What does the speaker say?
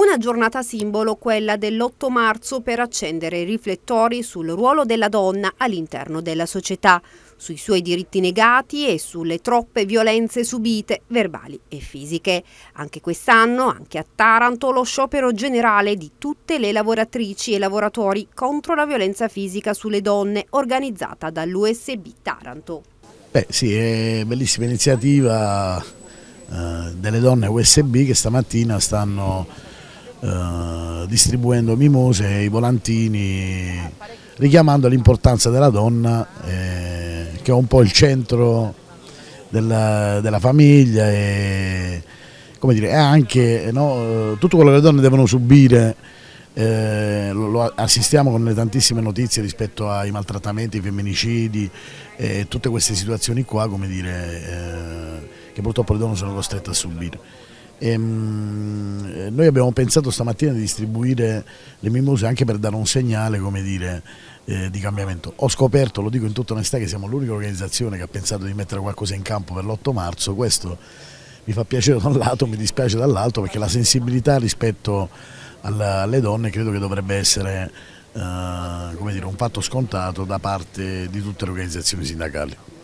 Una giornata simbolo, quella dell'8 marzo, per accendere i riflettori sul ruolo della donna all'interno della società, sui suoi diritti negati e sulle troppe violenze subite, verbali e fisiche. Anche quest'anno, anche a Taranto, lo sciopero generale di tutte le lavoratrici e lavoratori contro la violenza fisica sulle donne, organizzata dall'USB Taranto. Beh sì, è bellissima iniziativa eh, delle donne USB che stamattina stanno eh, distribuendo mimose e i volantini, richiamando l'importanza della donna eh, che è un po' il centro della, della famiglia e dire, anche eh, no, eh, tutto quello che le donne devono subire eh, lo assistiamo con le tantissime notizie rispetto ai maltrattamenti, ai femminicidi e eh, tutte queste situazioni qua, come dire, eh, che purtroppo le donne sono costrette a subire. E, ehm, mh, eh, noi abbiamo pensato stamattina di distribuire le mimose anche per dare un segnale, come dire, eh, di cambiamento. Ho scoperto, lo dico in tutta onestà, che siamo l'unica organizzazione che ha pensato di mettere qualcosa in campo per l'8 marzo. Questo mi fa piacere da un lato, mi dispiace dall'altro, perché la sensibilità rispetto alla, alle donne credo che dovrebbe essere eh, dire, un fatto scontato da parte di tutte le organizzazioni sindacali.